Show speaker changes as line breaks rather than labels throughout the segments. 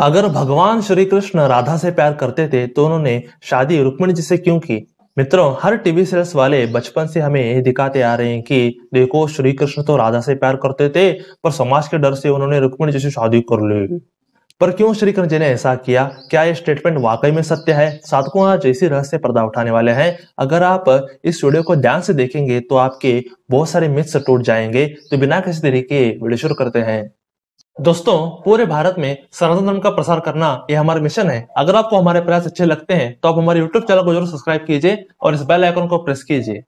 अगर भगवान श्री कृष्ण राधा से प्यार करते थे तो उन्होंने शादी रुक्मिणी जी से क्यों की मित्रों हर टीवी सीरियल्स वाले बचपन से हमें दिखाते आ रहे हैं कि देखो श्री कृष्ण तो राधा से प्यार करते थे पर समाज के डर से उन्होंने रुक्मिणी जी से शादी कर ली पर क्यों श्री कृष्ण जी ने ऐसा किया क्या ये स्टेटमेंट वाकई में सत्य है साधकों आज इसी रहस्य पर्दा उठाने वाले हैं अगर आप इस वीडियो को ध्यान से देखेंगे तो आपके बहुत सारे मिथ्स टूट जाएंगे तो बिना किसी तरीके वीडियो शुरू करते हैं दोस्तों पूरे भारत में सनातन धर्म का प्रसार करना यह हमारा मिशन है अगर आपको हमारे प्रयास अच्छे लगते हैं तो आप हमारे यूट्यूब चैनल को जरूर सब्सक्राइब कीजिए और इस बेल आइकन को प्रेस कीजिए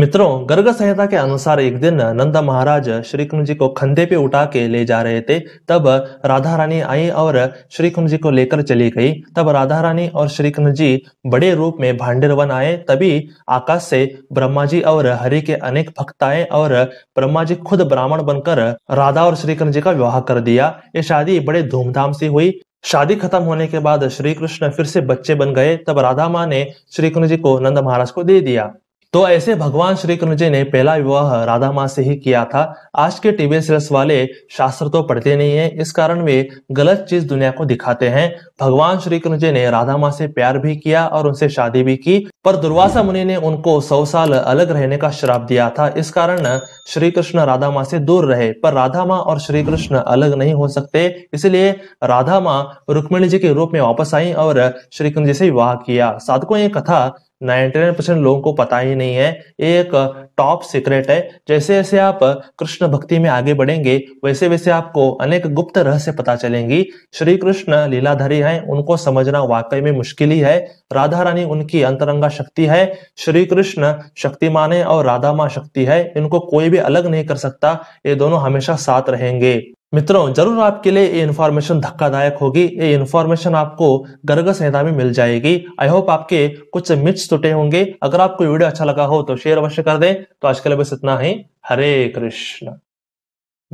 मित्रों गर्ग संहिता के अनुसार एक दिन नंद महाराज श्री कृष्ण जी को खंधे पे उठा के ले जा रहे थे तब राधा रानी आई और श्री कृष्ण जी को लेकर चली गई तब राधा रानी और श्री कृष्ण जी बड़े रूप में भांडिर वन आए तभी आकाश से ब्रह्मा जी और हरि के अनेक भक्त आए और ब्रह्मा जी खुद ब्राह्मण बनकर राधा और श्री कृष्ण जी का विवाह कर दिया ये शादी बड़े धूमधाम से हुई शादी खत्म होने के बाद श्री कृष्ण फिर से बच्चे बन गए तब राधा माँ ने श्री कृष्ण जी को नंद महाराज को दे दिया तो ऐसे भगवान श्री कृष्ण जी ने पहला विवाह राधा माँ से ही किया था आज के टीवी सीरियल्स वाले शास्त्र तो पढ़ते नहीं है इस कारण वे गलत चीज दुनिया को दिखाते हैं भगवान श्री कृष्ण जी ने राधा माँ से प्यार भी किया और उनसे शादी भी की पर दुर्वासा मुनि ने उनको सौ साल अलग रहने का श्राप दिया था इस कारण श्री कृष्ण राधा माँ से दूर रहे पर राधा माँ और श्री कृष्ण अलग नहीं हो सकते इसलिए राधा माँ रुक्मिणी जी के रूप में वापस आई और श्री कृष्ण जी से विवाह किया साधकों ये कथा 99 लोगों को पता ही नहीं है ये एक टॉप सीक्रेट है जैसे जैसे आप कृष्ण भक्ति में आगे बढ़ेंगे वैसे वैसे आपको अनेक गुप्त रहस्य पता चलेंगी श्री कृष्ण लीलाधारी हैं उनको समझना वाकई में मुश्किल ही है राधा रानी उनकी अंतरंगा शक्ति है श्री कृष्ण शक्तिमान है और राधा माँ शक्ति है इनको कोई भी अलग नहीं कर सकता ये दोनों हमेशा साथ रहेंगे मित्रों जरूर आपके लिए ये इन्फॉर्मेशन धक्कादायक होगी ये इन्फॉर्मेशन आपको गर्ग संहिता में मिल जाएगी आई होप आपके कुछ मिथ्स टूटे होंगे अगर आपको वीडियो अच्छा लगा हो तो शेयर अवश्य कर दें तो आज के लिए बस इतना ही हरे कृष्ण